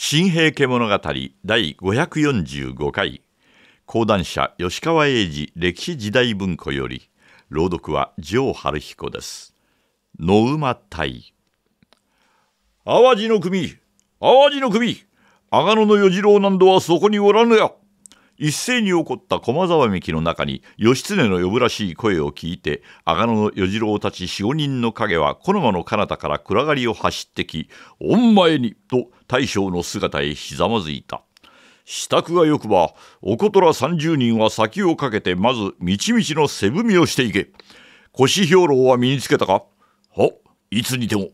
新平家物語第545回講談社吉川英治歴史時代文庫より朗読は城春彦です野馬隊淡路の組淡路の組阿賀野の与次郎なんどはそこにおらぬや一斉に起こった駒沢幹の中に義経の呼ぶらしい声を聞いて阿賀野の与次郎たち4五人の影はこの間の彼方から暗がりを走ってき「御前に!」と大将の姿へひざまずいた支度がよくばおことら30人は先をかけてまずみちみちの背踏みをしていけ腰兵糧は身につけたかはいつにでも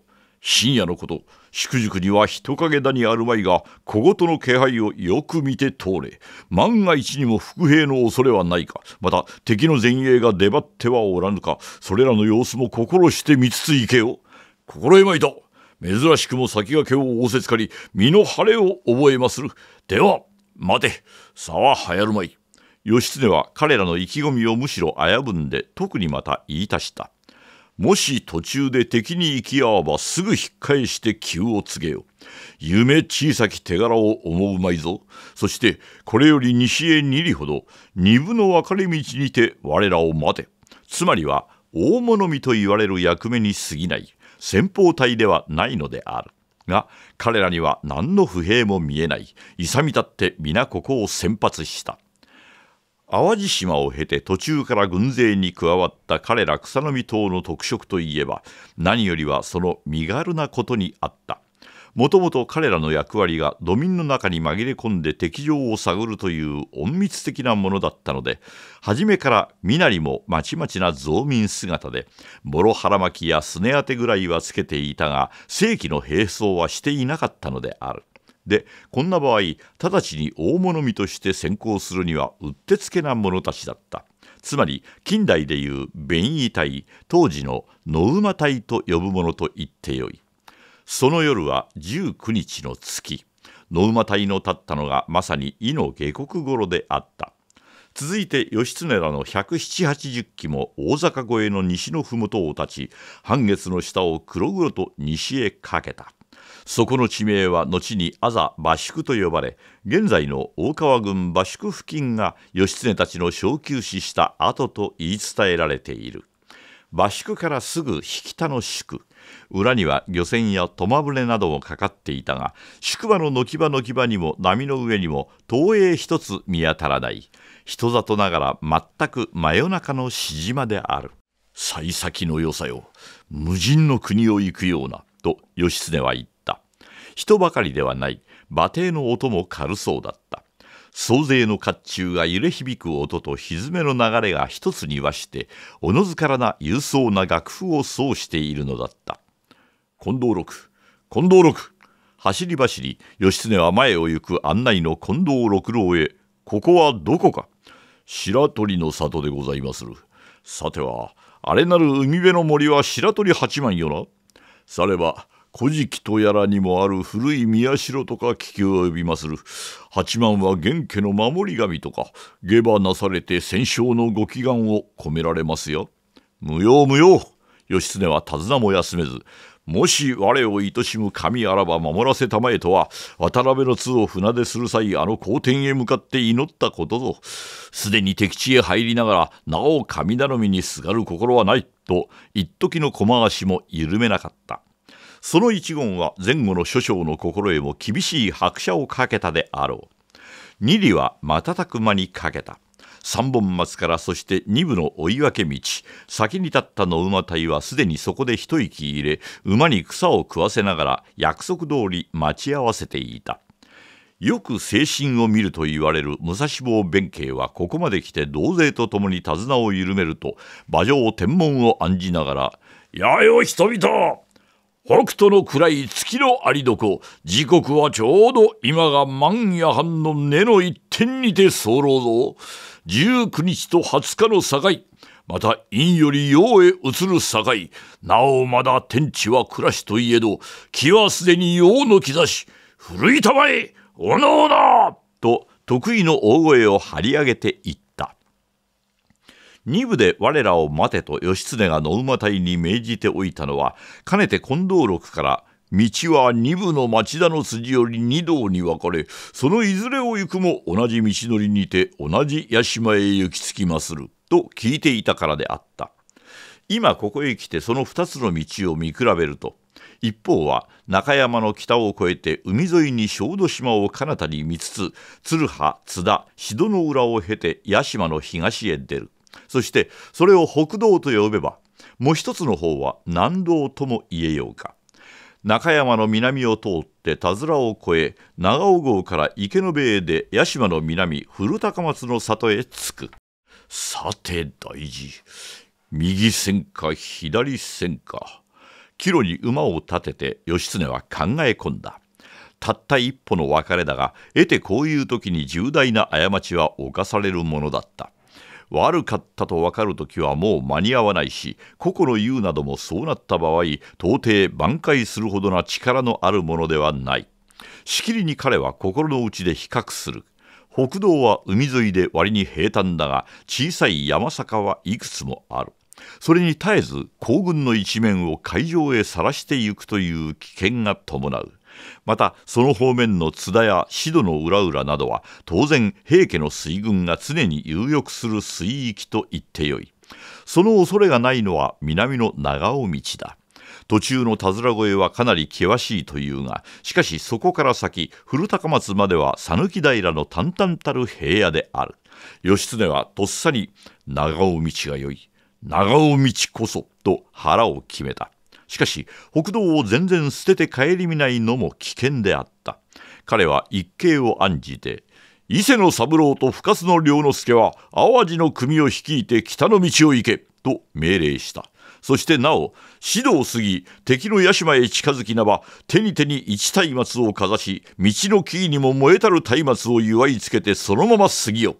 深夜のこと宿宿には人影谷あるまいが小言の気配をよく見て通れ万が一にも伏兵の恐れはないかまた敵の前衛が出張ってはおらぬかそれらの様子も心して見つつ行けよ心得まいた珍しくも先駆けを仰せつかり身の晴れを覚えまするでは待てさははやるまい義経は彼らの意気込みをむしろ危ぶんで特にまた言い足したもし途中で敵に行き合わばすぐ引っ返して急を告げよ。夢小さき手柄を思うまいぞ。そしてこれより西へ二里ほど二分の分かれ道にて我らを待て。つまりは大物見と言われる役目に過ぎない先方隊ではないのである。が彼らには何の不平も見えない勇み立って皆ここを先発した淡路島を経て途中から軍勢に加わった彼ら草の実党の特色といえば何よりはその身軽なことにあったもともと彼らの役割が土民の中に紛れ込んで敵情を探るという隠密的なものだったので初めから身なりもまちまちな増民姿で諸腹巻きやすね当てぐらいはつけていたが正規の兵装はしていなかったのであるでこんな場合直ちに大物身として先行するにはうってつけな者たちだったつまり近代でいう便衣隊当時の野馬隊と呼ぶものと言ってよいその夜は19日の月野馬隊の立ったのがまさに伊の下国頃であった続いて義経らの1 7 8 0騎も大阪越えの西の麓を立ち半月の下を黒々と西へかけたそこの地名は後に阿ざ馬宿と呼ばれ現在の大川郡馬宿付近が義経たちの小休止した後と言い伝えられている馬宿からすぐ引田の宿裏には漁船や苫船などもかかっていたが宿場の軒場軒場にも波の上にも東映一つ見当たらない人里ながら全く真夜中のしじまである幸先の良さよ無人の国を行くようなと義経は言った。人ばかりではない馬蹄の音も軽そうだった総勢の甲冑が揺れ響く音と蹄の流れが一つにわしておのずからな勇壮な楽譜を奏しているのだった近藤六近藤六走り走り義経は前を行く案内の近藤六郎へここはどこか白鳥の里でございまするさてはあれなる海辺の森は白鳥八幡よなされば古事記とやらにもある古い宮代とか機を呼びまする八幡は源家の守り神とか下馬なされて戦勝のご祈願を込められますよ無用無用義経は手綱も休めずもし我を愛しむ神あらば守らせたまえとは渡辺の通を船でする際あの皇天へ向かって祈ったことぞすでに敵地へ入りながらなお神頼みにすがる心はないと一時の駒足も緩めなかったその一言は前後の諸将の心得も厳しい拍車をかけたであろう二里は瞬く間にかけた三本松からそして二部の追い分け道先に立った野馬隊はすでにそこで一息入れ馬に草を食わせながら約束通り待ち合わせていたよく精神を見ると言われる武蔵坊弁慶はここまで来て同勢と共に手綱を緩めると馬上天文を案じながら「やよ人々北斗の暗い月のありどこ時刻はちょうど今が満夜半の根の一点にて候ぞ19日と20日の境また陰より陽へ移る境なおまだ天地は暮らしといえど気はすでに陽の兆し古いたまえおのおのと得意の大声を張り上げていった。二部で我らを待てと義経が野馬隊に命じておいたのはかねて近藤六から道は二部の町田の筋より二道に分かれそのいずれを行くも同じ道のりにて同じ屋島へ行き着きますると聞いていたからであった今ここへ来てその二つの道を見比べると一方は中山の北を越えて海沿いに小豆島を彼方に見つつ鶴葉津田志度の浦を経て屋島の東へ出るそしてそれを北道と呼べばもう一つの方は南道とも言えようか中山の南を通って田面を越え長尾郷から池の塀で屋島の南古高松の里へ着くさて大事右線か左線か帰路に馬を立てて義経は考え込んだたった一歩の別れだが得てこういう時に重大な過ちは犯されるものだった悪かったと分かる時はもう間に合わないし個々の言うなどもそうなった場合到底挽回するほどな力のあるものではないしきりに彼は心の内で比較する北道は海沿いで割に平坦だが小さい山坂はいくつもあるそれに絶えず行軍の一面を海上へさらしてゆくという危険が伴うまたその方面の津田や志度の浦々などは当然平家の水軍が常に有力する水域と言ってよいその恐れがないのは南の長尾道だ途中の田面越えはかなり険しいというがしかしそこから先古高松までは讃岐平の淡々たる平野である義経はとっさに長尾道がよい長尾道こそと腹を決めたしかし北道を全然捨てて帰り見ないのも危険であった彼は一計を案じて伊勢の三郎と深津の良之助は淡路の組を率いて北の道を行けと命令したそしてなお指導を過ぎ敵の屋島へ近づきなば手に手に一松明をかざし道の木にも燃えたる松明を祝いつけてそのまま過ぎよ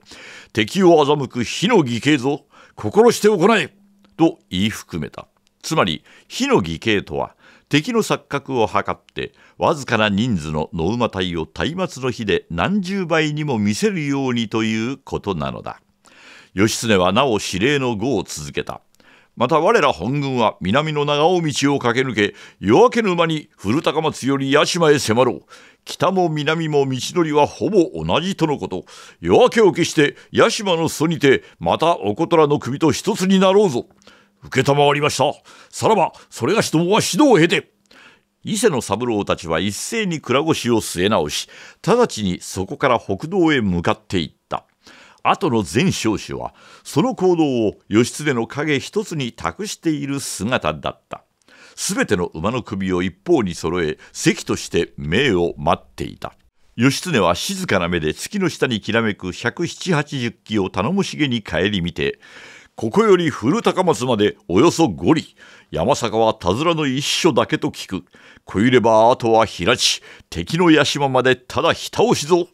敵を欺く火の義兄ぞ心して行えと言い含めたつまり火の義兄とは敵の錯覚を図ってわずかな人数のノ馬マ隊を松明の火で何十倍にも見せるようにということなのだ義経はなお指令の碁を続けたまた我ら本軍は南の長尾道を駆け抜け夜明けの間に古高松より屋島へ迫ろう北も南も道のりはほぼ同じとのこと夜明けを消して屋島の裾にてまたおことらの首と一つになろうぞ承りました。さらば、それがしどもは指導を経て、伊勢の三郎たちは一斉に蔵越しを据え直し、直ちにそこから北道へ向かっていった。後の全少子は、その行動を義経の影一つに託している姿だった。すべての馬の首を一方に揃え、席として命を待っていた。義経は静かな目で月の下にきらめく百七八十騎機を頼もしげに顧みて、ここより古高松までおよそ五里。山坂は田面の一所だけと聞く。こゆればあとは平地。敵の屋島までただひた押しぞ。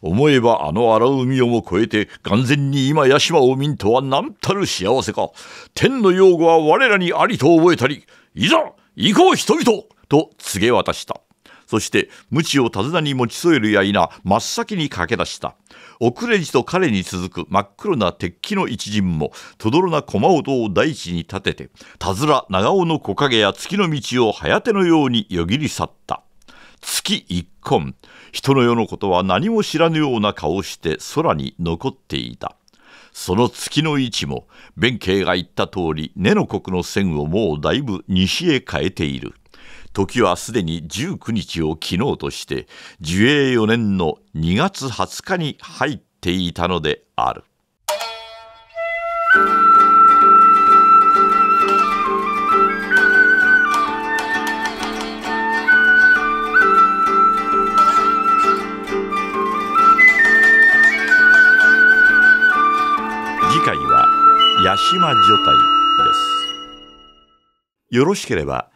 思えばあの荒海をも越えて、眼前に今屋島を見んとは何たる幸せか。天の用語は我らにありと覚えたり、いざ行こう人々と告げ渡した。そして、無知を手綱に持ち添えるや否、真っ先に駆け出した。遅れじと彼に続く真っ黒な鉄器の一陣も、とどろな駒音を大地に立てて、たずら長尾の木陰や月の道を早手のようによぎり去った。月一根、人の世のことは何も知らぬような顔して空に残っていた。その月の位置も弁慶が言った通り根の国の線をもうだいぶ西へ変えている。時はすでに19日を昨日として寿永4年の2月20日に入っていたのである次回は八島女体ですよろしければ「